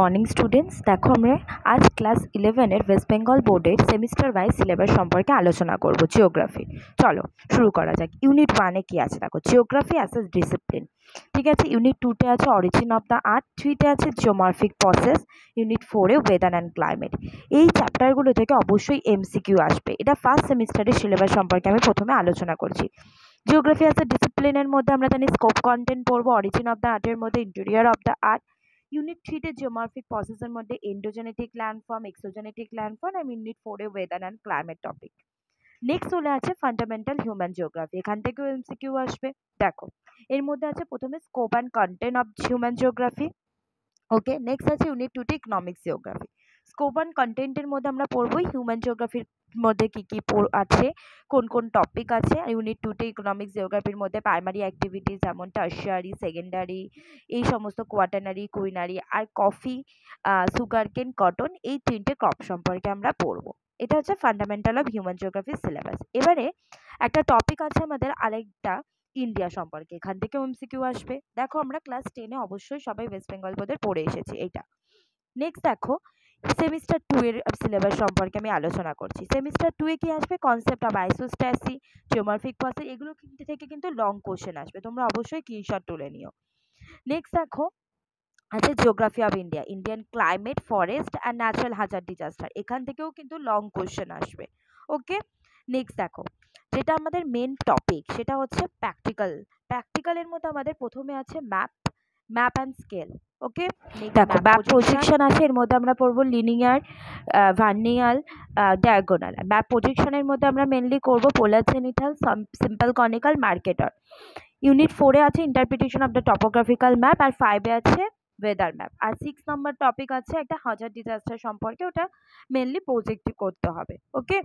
morning students দেখো আমরা আজ ক্লাস ইলেভেনের ওয়েস্ট বেঙ্গল বোর্ডের সেমিস্টার ওয়াইজ সিলেবাস সম্পর্কে আলোচনা করব জিওগ্রাফি চলো শুরু করা যাক ইউনিট ওয়ানে কী আছে দেখো জিওগ্রাফি অ্যাস এস ডিসিপ্লিন ঠিক আছে ইউনিট টুতে আছে অরিজিন অফ দ্য আর্ট থ্রিতে আছে জিওমার্ফিক প্রসেস ইউনিট ফোরে ওয়েদার অ্যান্ড ক্লাইমেট এই চ্যাপ্টারগুলো থেকে অবশ্যই এমসিকিউ আসবে এটা ফার্স্ট সেমিস্টারের সিলেবাস সম্পর্কে আমি প্রথমে আলোচনা করছি জিওগ্রাফি অ্যাস এ ডিসিপ্লিনের মধ্যে আমরা জানি স্কোপ কন্টেন্ট পড়বো অরিজিন অফ দ্য আর্টের মধ্যে interior of the earth unit থ্রিতে জিওমরফিক প্রসেসের মধ্যে এন্ডোজেনেটিক ল্যান্ডফর্ম এক্সোজেনেটিক ল্যান্ডফর্ম আর ইউনিট ফোরে weather and climate topic next চলে আছে ফান্ডামেন্টাল হিউম্যান জিওগ্রাফি এখান থেকেও এমসিকিউ আসবে দেখো এর মধ্যে আছে প্রথমে scope and content of human geography okay next আছে unit two economics geography scope and কন্টেন্টের মধ্যে আমরা পড়বো হিউম্যান জিওগ্রাফির মধ্যে কী কী আছে কোন কোন টপিক আছে ইউনিট টুতে ইকোনমিক্স জিওগ্রাফির মধ্যে প্রাইমারি অ্যাক্টিভিটিস যেমন টার্সিয়ারি সেকেন্ডারি এই সমস্ত কোয়াটানারি কুইনারি আর কফি সুগারকেন কটন এই তিনটে ক্রপ সম্পর্কে আমরা পড়ব এটা হচ্ছে ফান্ডামেন্টাল অফ হিউম্যান জিওগ্রাফির সিলেবাস এবারে একটা টপিক আছে আমাদের আরেকটা ইন্ডিয়া সম্পর্কে এখান থেকে এমসিকিউ আসবে দেখো আমরা ক্লাস টেনে অবশ্যই সবাই ওয়েস্ট বেঙ্গল বোর্ডের পড়ে এসেছি এটা নেক্সট দেখো সেমিস্টার টু এর সিলেবাস সম্পর্কে আমি আলোচনা করছি সেমিস্টার টু এ কি আসবে concept of isostasy geomorphic fossil এগুলো থেকে কিন্তু লং কোশ্চেন আসবে তোমরা অবশ্যই কিনশট তুলে নিও নেক্সট দেখো আছে geography of India Indian climate forest and natural hazard disaster এখান থেকেও কিন্তু লং কোশ্চেন আসবে ওকে নেক্সট দেখো যেটা আমাদের মেন টপিক সেটা হচ্ছে প্র্যাকটিক্যাল প্র্যাকটিক্যালের মধ্যে আমাদের প্রথমে আছে map map and scale okay দেখো ম্যাপ প্রজেকশন আছে এর মধ্যে আমরা পড়বো লিনিয়ার ভার্নিয়াল ডায়াগোনাল ম্যাপ প্রজেকশনের মধ্যে আমরা মেনলি করব polar zenithal simple conical Mercator unit ফোরে আছে interpretation of the topographical map আর ফাইভে আছে ওয়েদার ম্যাপ আর সিক্স নম্বর টপিক আছে একটা হাজার ডিজাস্টার সম্পর্কে ওটা মেনলি প্রজেক্টিভ করতে হবে ওকে